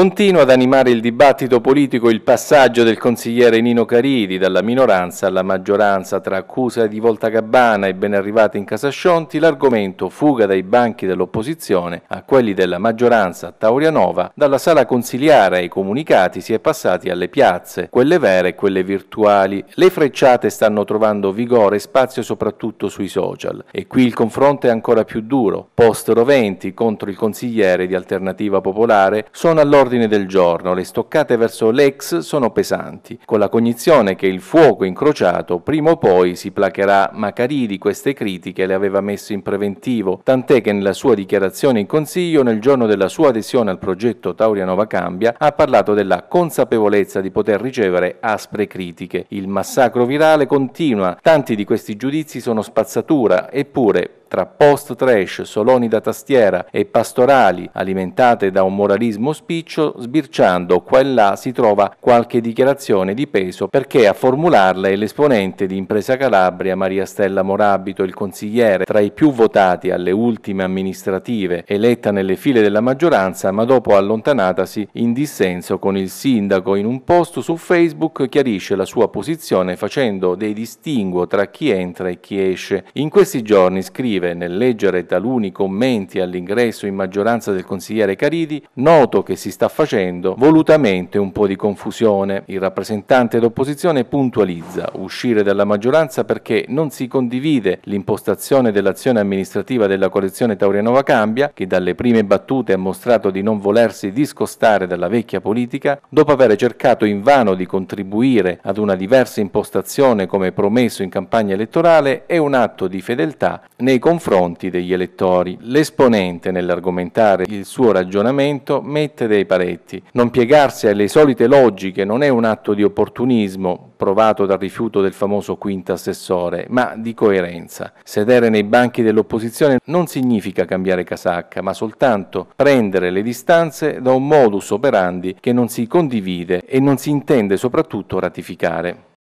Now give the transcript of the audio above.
Continua ad animare il dibattito politico il passaggio del consigliere Nino Caridi dalla minoranza alla maggioranza tra accusa di volta gabbana e ben arrivati in Casascionti l'argomento fuga dai banchi dell'opposizione a quelli della maggioranza a Taurianova, dalla sala consiliare ai comunicati si è passati alle piazze, quelle vere e quelle virtuali. Le frecciate stanno trovando vigore e spazio soprattutto sui social e qui il confronto è ancora più duro. Post Roventi contro il consigliere di Alternativa Popolare sono all'ordine all'ordine del giorno, le stoccate verso l'ex sono pesanti, con la cognizione che il fuoco incrociato prima o poi si placherà, ma Caridi queste critiche le aveva messe in preventivo, tant'è che nella sua dichiarazione in Consiglio, nel giorno della sua adesione al progetto Tauria Nova Cambia, ha parlato della consapevolezza di poter ricevere aspre critiche. Il massacro virale continua, tanti di questi giudizi sono spazzatura, eppure tra post-trash, soloni da tastiera e pastorali alimentate da un moralismo spiccio, sbirciando qua e là si trova qualche dichiarazione di peso perché a formularla è l'esponente di Impresa Calabria Maria Stella Morabito, il consigliere tra i più votati alle ultime amministrative, eletta nelle file della maggioranza ma dopo allontanatasi in dissenso con il sindaco. In un post su Facebook chiarisce la sua posizione facendo dei distinguo tra chi entra e chi esce. In questi giorni scrive scrive, nel leggere taluni commenti all'ingresso in maggioranza del consigliere Caridi, noto che si sta facendo volutamente un po' di confusione. Il rappresentante d'opposizione puntualizza uscire dalla maggioranza perché non si condivide l'impostazione dell'azione amministrativa della coalizione Taurianova Cambia, che dalle prime battute ha mostrato di non volersi discostare dalla vecchia politica, dopo aver cercato invano di contribuire ad una diversa impostazione come promesso in campagna elettorale, è un atto di fedeltà nei confronti confronti degli elettori. L'esponente, nell'argomentare il suo ragionamento, mette dei paretti. Non piegarsi alle solite logiche non è un atto di opportunismo, provato dal rifiuto del famoso quinto assessore, ma di coerenza. Sedere nei banchi dell'opposizione non significa cambiare casacca, ma soltanto prendere le distanze da un modus operandi che non si condivide e non si intende soprattutto ratificare.